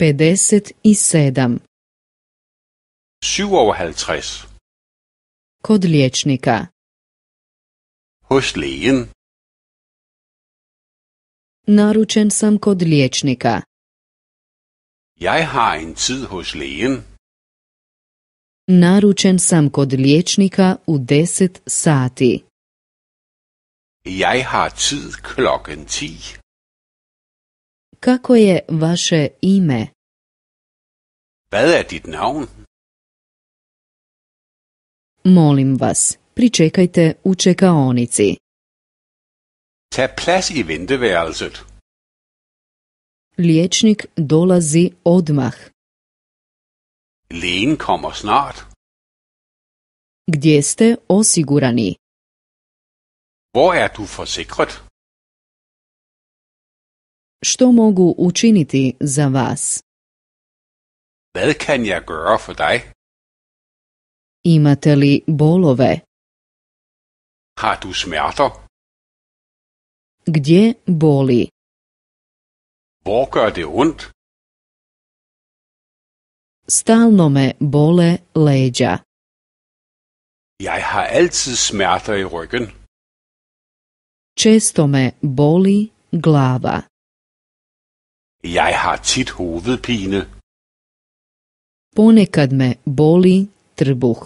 57. 57. Kod liječnika. Hos lejen Naručen sam kod liječnika. Jeg har en tid hos lejen Naručen sam kod liječnika u 10 sati. Jeg har tid klokken 10. Kako je vaše ime? Hvad er dit navn? Molim vas, pričekajte u čekaonici. Ta plas i venteværelset. Liječnik dolazi odmah. Lijen kommer snart. Gdje ste osigurani? Hvor er du forsikret? Što mogu učiniti za vas? Hvad kan jeg gøre for dig? Imate li bolove? Har du smerter? Gdje boli? Hvor gør det ondt? Stalno me bole leđa. Jeg har altid smerter i ryggen. Često me boli glava. Jeg har tit hovedpine. Ponekad me boli trbuh.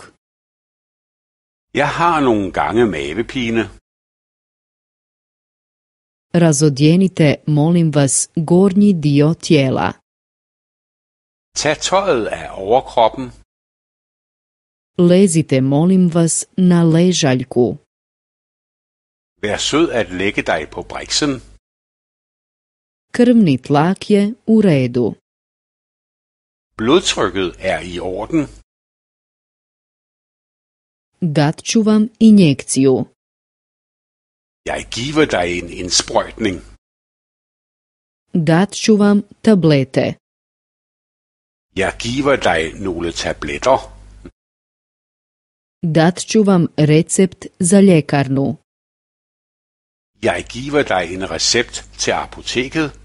Jeg har nogle gange mavepine. Razodjenite, molim vas, gornji dio tijela. Tag tøjet af overkroppen. Lezite, molim vas, na ležaljku. Vær sød at lægge dig på briksen. Krvni tlak je u redu. Blodtrykket er i orden. Dat ću vam injekciju. Jeg giver dig en indsprøjtning. Dat ću vam tablete. Jeg giver dig nogle tabletter. Dat ću vam recept za ljekarnu. Jeg giver dig en recept til apoteket.